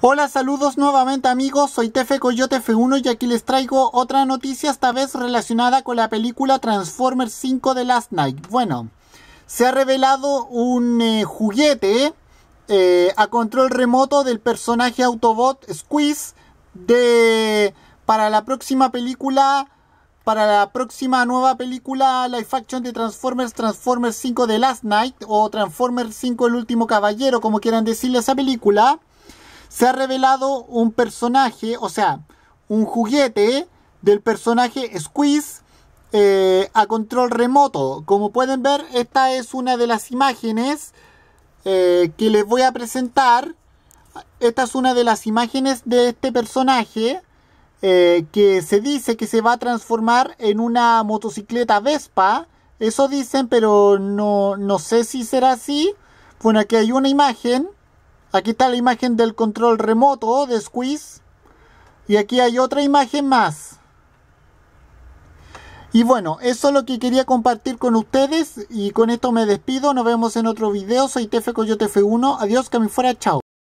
Hola, saludos nuevamente amigos, soy Tefe Coyote F1 y aquí les traigo otra noticia esta vez relacionada con la película Transformers 5 de Last Night. Bueno, se ha revelado un eh, juguete eh, a control remoto del personaje Autobot Squeeze de, para la próxima película para la próxima nueva película live action de Transformers, Transformers 5 de Last Night o Transformers 5 El Último Caballero, como quieran decirle esa película se ha revelado un personaje, o sea, un juguete del personaje Squeeze eh, a control remoto. Como pueden ver, esta es una de las imágenes eh, que les voy a presentar. Esta es una de las imágenes de este personaje eh, que se dice que se va a transformar en una motocicleta Vespa. Eso dicen, pero no, no sé si será así. Bueno, aquí hay una imagen Aquí está la imagen del control remoto de Squeeze. Y aquí hay otra imagen más. Y bueno, eso es lo que quería compartir con ustedes. Y con esto me despido. Nos vemos en otro video. Soy Tefeco, Coyote F1. Adiós, que me fuera. Chao.